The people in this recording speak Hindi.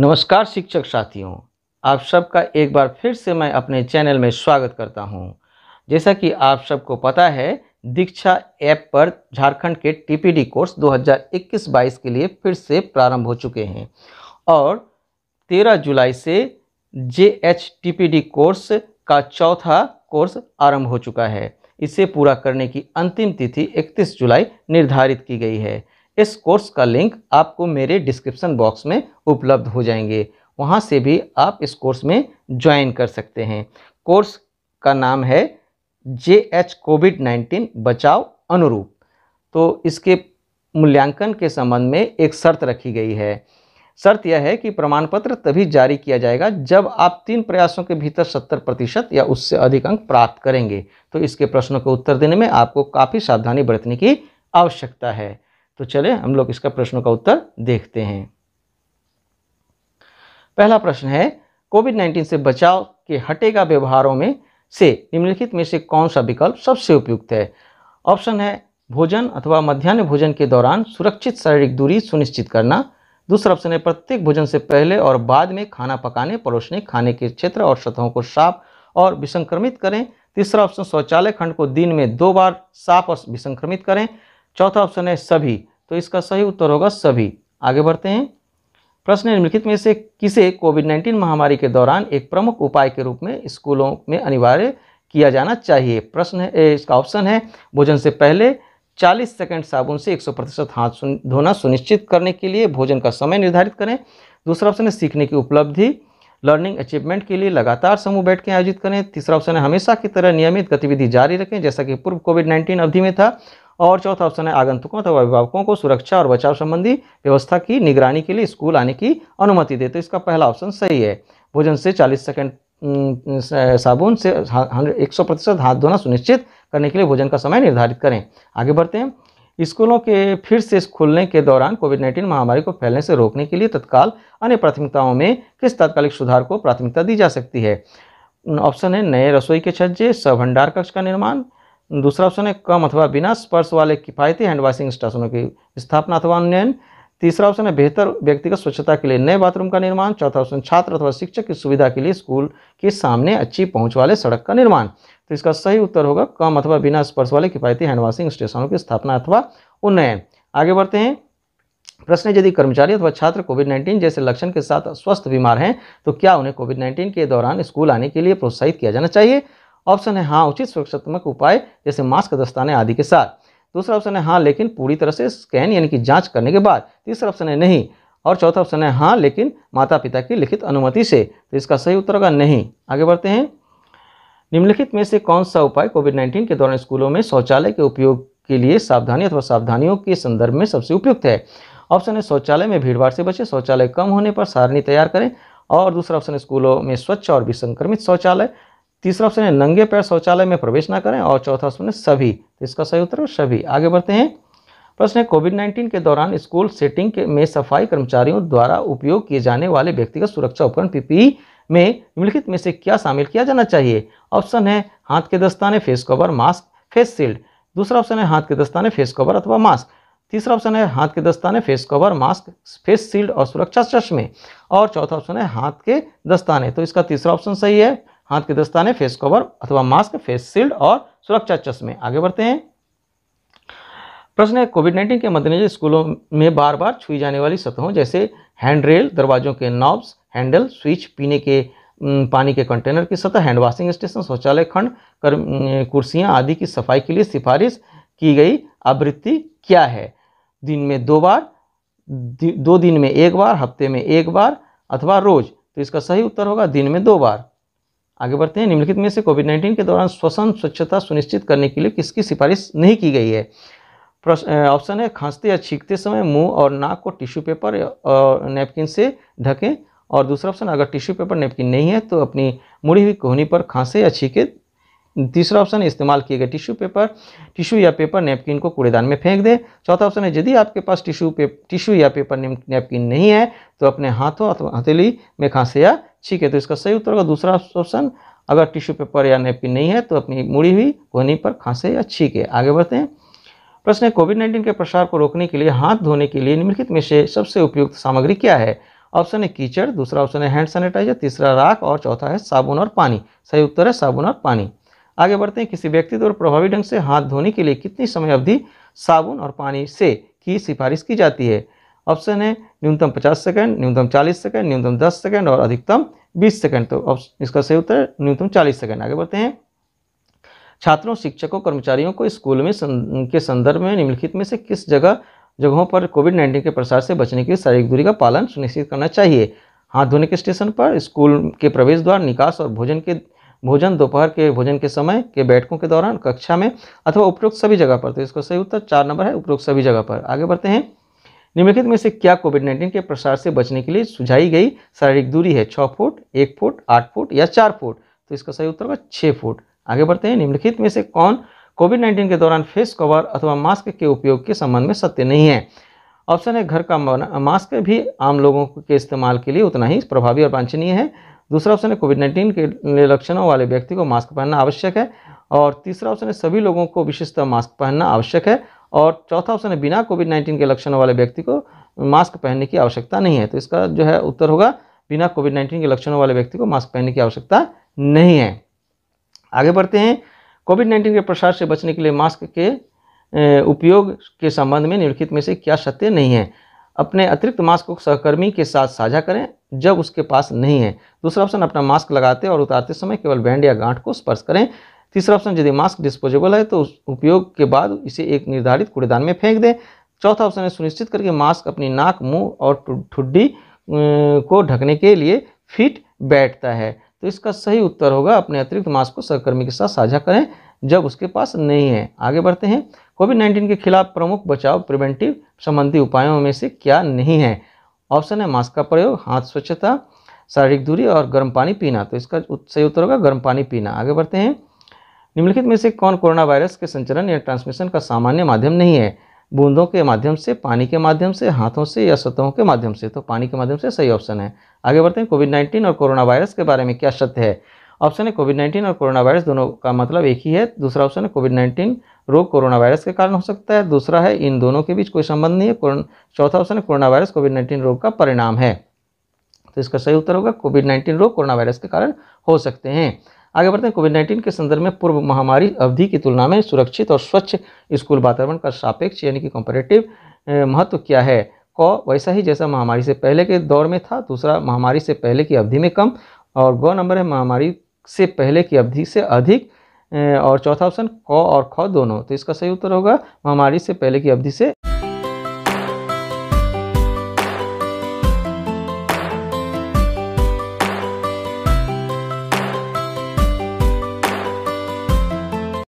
नमस्कार शिक्षक साथियों आप सबका एक बार फिर से मैं अपने चैनल में स्वागत करता हूं। जैसा कि आप सबको पता है दीक्षा ऐप पर झारखंड के टीपीडी कोर्स 2021-22 के लिए फिर से प्रारंभ हो चुके हैं और 13 जुलाई से जे एच टी कोर्स का चौथा कोर्स आरंभ हो चुका है इसे पूरा करने की अंतिम तिथि 31 जुलाई निर्धारित की गई है इस कोर्स का लिंक आपको मेरे डिस्क्रिप्शन बॉक्स में उपलब्ध हो जाएंगे वहाँ से भी आप इस कोर्स में ज्वाइन कर सकते हैं कोर्स का नाम है जे एच कोविड नाइन्टीन बचाव अनुरूप तो इसके मूल्यांकन के संबंध में एक शर्त रखी गई है शर्त यह है कि प्रमाण पत्र तभी जारी किया जाएगा जब आप तीन प्रयासों के भीतर सत्तर प्रतिशत या उससे अधिक अंक प्राप्त करेंगे तो इसके प्रश्नों के उत्तर देने में आपको काफ़ी सावधानी बरतने की आवश्यकता है तो चले हम लोग इसका प्रश्नों का उत्तर देखते हैं पहला प्रश्न है कोविड 19 से बचाव के हटेगा व्यवहारों में से निम्नलिखित में से कौन सा विकल्प सबसे उपयुक्त है ऑप्शन है भोजन अथवा मध्यान्ह भोजन के दौरान सुरक्षित शारीरिक दूरी सुनिश्चित करना दूसरा ऑप्शन है प्रत्येक भोजन से पहले और बाद में खाना पकाने परोसने खाने के क्षेत्र और सतहों को साफ और विसंक्रमित करें तीसरा ऑप्शन शौचालय खंड को दिन में दो बार साफ और विसंक्रमित करें चौथा ऑप्शन है सभी तो इसका सही उत्तर होगा सभी आगे बढ़ते हैं प्रश्न निम्नलिखित में से किसे कोविड नाइन्टीन महामारी के दौरान एक प्रमुख उपाय के रूप में स्कूलों में अनिवार्य किया जाना चाहिए प्रश्न है इसका ऑप्शन है भोजन से पहले 40 सेकंड साबुन से 100 प्रतिशत हाथ धोना सुनिश्चित करने के लिए भोजन का समय निर्धारित करें दूसरा ऑप्शन है सीखने की उपलब्धि लर्निंग अचीवमेंट के लिए लगातार समूह बैठकें आयोजित करें तीसरा ऑप्शन है हमेशा की तरह नियमित गतिविधि जारी रखें जैसा कि पूर्व कोविड नाइन्टीन अवधि में था और चौथा ऑप्शन है आगंतुकों अथवा अभिभावकों को सुरक्षा और बचाव संबंधी व्यवस्था की निगरानी के लिए स्कूल आने की अनुमति दे तो इसका पहला ऑप्शन सही है भोजन से चालीस सेकेंड साबुन से एक सौ प्रतिशत हाथ धोना सुनिश्चित करने के लिए भोजन का समय निर्धारित करें आगे बढ़ते हैं स्कूलों के फिर से खुलने के दौरान कोविड नाइन्टीन महामारी को फैलने से रोकने के लिए तत्काल अन्य प्राथमिकताओं में किस तात्कालिक सुधार को प्राथमिकता दी जा सकती है ऑप्शन है नए रसोई के छज्जे सभंडार कक्ष का निर्माण दूसरा ऑप्शन है कम अथवा बिना स्पर्श वाले किफायती हैंड वाशिंग स्टेशनों की स्थापना अथवा उन्नयन तीसरा ऑप्शन है बेहतर व्यक्तिगत स्वच्छता के लिए नए बाथरूम का निर्माण चौथा ऑप्शन छात्र अथवा शिक्षक की सुविधा के लिए स्कूल के सामने अच्छी पहुंच वाले सड़क का निर्माण तो इसका सही उत्तर होगा कम अथवा बिना स्पर्श वाले किफायती हैंड वाशिंग स्टेशनों की स्थापना अथवा उन्नयन आगे बढ़ते हैं प्रश्न यदि कर्मचारी अथवा छात्र कोविड नाइन्टीन जैसे लक्षण के साथ स्वस्थ बीमार हैं तो क्या उन्हें कोविड नाइन्टीन के दौरान स्कूल आने के लिए प्रोत्साहित किया जाना चाहिए ऑप्शन है हाँ उचित सुरक्षात्मक उपाय जैसे मास्क दस्ताने आदि के साथ दूसरा ऑप्शन है हाँ लेकिन पूरी तरह से स्कैन यानी कि जांच करने के बाद तीसरा ऑप्शन है नहीं और चौथा ऑप्शन है हाँ लेकिन माता पिता की लिखित अनुमति से तो इसका सही उत्तर होगा नहीं आगे बढ़ते हैं निम्नलिखित में से कौन सा उपाय कोविड नाइन्टीन के दौरान स्कूलों में शौचालय के उपयोग के लिए सावधानी अथवा सावधानियों के संदर्भ में सबसे उपयुक्त है ऑप्शन है शौचालय में भीड़भाड़ से बचें शौचालय कम होने पर सारणी तैयार करें और दूसरा ऑप्शन है स्कूलों में स्वच्छ और विसंक्रमित शौचालय तीसरा ऑप्शन है नंगे पैर शौचालय में प्रवेश ना करें और चौथा ऑप्शन है सभी तो इसका सही उत्तर है सभी आगे बढ़ते हैं प्रश्न है कोविड नाइन्टीन के दौरान स्कूल सेटिंग के में सफाई कर्मचारियों द्वारा उपयोग किए जाने वाले व्यक्तिगत सुरक्षा उपकरण पीपी में निम्नलिखित में से क्या शामिल किया जाना चाहिए ऑप्शन है हाथ के दस्ताने face cover mask face shield दूसरा ऑप्शन है हाथ के दस्ताने फेस कवर अथवा मास्क तीसरा ऑप्शन है हाथ के दस्ताने face cover mask face shield और सुरक्षा चश्मे और चौथा ऑप्शन है हाथ के दस्ताने तो इसका तीसरा ऑप्शन सही है हाथ के दस्ताने फेस कवर अथवा मास्क फेस शील्ड और सुरक्षा चश्मे आगे बढ़ते हैं प्रश्न है कोविड नाइन्टीन के मद्देनजर स्कूलों में बार बार छुई जाने वाली सतहों जैसे हैंडरेल दरवाजों के नॉब्स हैंडल स्विच पीने के पानी के कंटेनर की सतह हैंड वॉशिंग स्टेशन शौचालय खंड कर कुर्सियाँ आदि की सफाई के लिए सिफारिश की गई आवृत्ति क्या है दिन में दो बार दो दिन में एक बार हफ्ते में एक बार अथवा रोज तो इसका सही उत्तर होगा दिन में दो बार आगे बढ़ते हैं निम्नलिखित में से कोविड नाइन्टीन के दौरान श्वसन स्वच्छता सुनिश्चित करने के लिए किसकी सिफारिश नहीं की गई है ऑप्शन है खांसते या छींकते समय मुंह और नाक को टिश्यू पेपर और नैपकिन से ढकें और दूसरा ऑप्शन अगर टिश्यू पेपर नेपकिन नहीं है तो अपनी मुड़ी हुई कोहनी पर खांसे या छींके तीसरा ऑप्शन इस्तेमाल किए गए टिश्यू पेपर टिश्यू या पेपर नैपकिन को कूड़ेदान में फेंक दें चौथा ऑप्शन है यदि आपके पास टिश्यू पे टिश्यू या पेपर नैपकिन नहीं है तो अपने हाथों अथवा हथेली में खांसे या छीके तो इसका सही उत्तर होगा दूसरा ऑप्शन अगर टिश्यू पेपर या नैपकिन नहीं है तो अपनी मुड़ी हुई कोहनी पर खांसे या छीके आगे बढ़ते हैं प्रश्न है कोविड नाइन्टीन के प्रसार को रोकने के लिए हाथ धोने के लिए निम्नलिखित में से सबसे उपयुक्त सामग्री क्या है ऑप्शन है कीचड़ दूसरा ऑप्शन है हैंड सैनिटाइजर तीसरा राख और चौथा है साबुन और पानी सही उत्तर है साबुन और पानी आगे बढ़ते हैं किसी व्यक्ति द्वारा प्रभावी ढंग से हाथ धोने के लिए कितनी समय अवधि साबुन और पानी से की सिफारिश की जाती है ऑप्शन है न्यूनतम 50 सेकंड न्यूनतम 40 सेकंड न्यूनतम 10 सेकंड और अधिकतम 20 सेकंड तो इसका सही उत्तर न्यूनतम 40 सेकंड आगे बढ़ते हैं छात्रों शिक्षकों कर्मचारियों को स्कूल में सं, के संदर्भ में निम्नलिखित में से किस जगह जगहों पर कोविड नाइन्टीन के प्रसार से बचने के लिए शारीरिक दूरी का पालन सुनिश्चित करना चाहिए हाथ धोने के स्टेशन पर स्कूल के प्रवेश द्वार निकास और भोजन के भोजन दोपहर के भोजन के समय के बैठकों के दौरान कक्षा में अथवा उपरोक्त सभी जगह पर तो इसका सही उत्तर चार नंबर है उपरोक्त सभी जगह पर आगे बढ़ते हैं निम्नलिखित में से क्या कोविड नाइन्टीन के प्रसार से बचने के लिए सुझाई गई शारीरिक दूरी है छः फुट एक फुट आठ फुट या चार फुट तो इसका सही उत्तर होगा छः फुट आगे बढ़ते हैं निम्नलिखित में से कौन कोविड नाइन्टीन के दौरान फेस कवर अथवा मास्क के उपयोग के संबंध में सत्य नहीं है ऑप्शन है घर का मास्क भी आम लोगों के इस्तेमाल के लिए उतना ही प्रभावी और वांछनीय है दूसरा ऑप्शन है कोविड नाइन्टीन के लक्षणों वाले व्यक्ति को मास्क पहनना आवश्यक है और तीसरा ऑप्शन है सभी लोगों को विशेषतः मास्क पहनना आवश्यक है और चौथा ऑप्शन है बिना कोविड नाइन्टीन के लक्षणों वाले व्यक्ति को मास्क पहनने की आवश्यकता नहीं है तो इसका जो है उत्तर होगा बिना कोविड नाइन्टीन के लक्षणों वाले व्यक्ति को मास्क पहनने की आवश्यकता नहीं है आगे बढ़ते हैं कोविड नाइन्टीन के प्रसार से बचने के लिए मास्क के उपयोग के संबंध में निम्नलिखित में से क्या सत्य नहीं है अपने अतिरिक्त मास्क को सहकर्मी के साथ साझा करें जब उसके पास नहीं है दूसरा ऑप्शन अपना मास्क लगाते और उतारते समय केवल बैंड या गांठ को स्पर्श करें तीसरा ऑप्शन यदि मास्क डिस्पोजेबल है तो उपयोग के बाद इसे एक निर्धारित कूड़ेदान में फेंक दें चौथा ऑप्शन है सुनिश्चित करके मास्क अपनी नाक मुंह और ठुड्डी को ढकने के लिए फिट बैठता है तो इसका सही उत्तर होगा अपने अतिरिक्त मास्क को सहकर्मी के साथ साझा करें जब उसके पास नहीं है आगे बढ़ते हैं कोविड नाइन्टीन के खिलाफ प्रमुख बचाव प्रिवेंटिव संबंधी उपायों में से क्या नहीं है ऑप्शन है मास्क का प्रयोग हाथ स्वच्छता शारीरिक दूरी और गर्म पानी पीना तो इसका सही उत्तर होगा गर्म पानी पीना आगे बढ़ते हैं निम्नलिखित में से कौन कोरोना वायरस के संचरण या ट्रांसमिशन का सामान्य माध्यम नहीं है बूंदों के माध्यम से पानी के माध्यम से हाथों से या सतहों के माध्यम से तो पानी के माध्यम से सही ऑप्शन है आगे बढ़ते हैं कोविड नाइन्टीन और कोरोना वायरस के बारे में क्या सत्य है ऑप्शन है कोविड नाइन्टीन और कोरोना वायरस दोनों का मतलब एक ही है दूसरा ऑप्शन है कोविड नाइन्टीन रोग कोरोना वायरस के कारण हो सकता है दूसरा है इन दोनों के बीच कोई संबंध नहीं है चौथा ऑप्शन है कोरोना वायरस कोविड नाइन्टीन रोग का परिणाम है तो इसका सही उत्तर होगा कोविड नाइन्टीन रोग कोरोना वायरस के कारण हो सकते हैं आगे बढ़ते हैं कोविड नाइन्टीन के संदर्भ में पूर्व महामारी अवधि की तुलना में सुरक्षित और स्वच्छ स्कूल वातावरण का सापेक्ष यानी कि कॉम्परेटिव महत्व क्या है क वैसा ही जैसा महामारी से पहले के दौर में था दूसरा महामारी से पहले की अवधि में कम और ग नंबर है महामारी से पहले की अवधि से अधिक और चौथा ऑप्शन क और ख दोनों तो इसका सही उत्तर होगा महामारी से पहले की अवधि से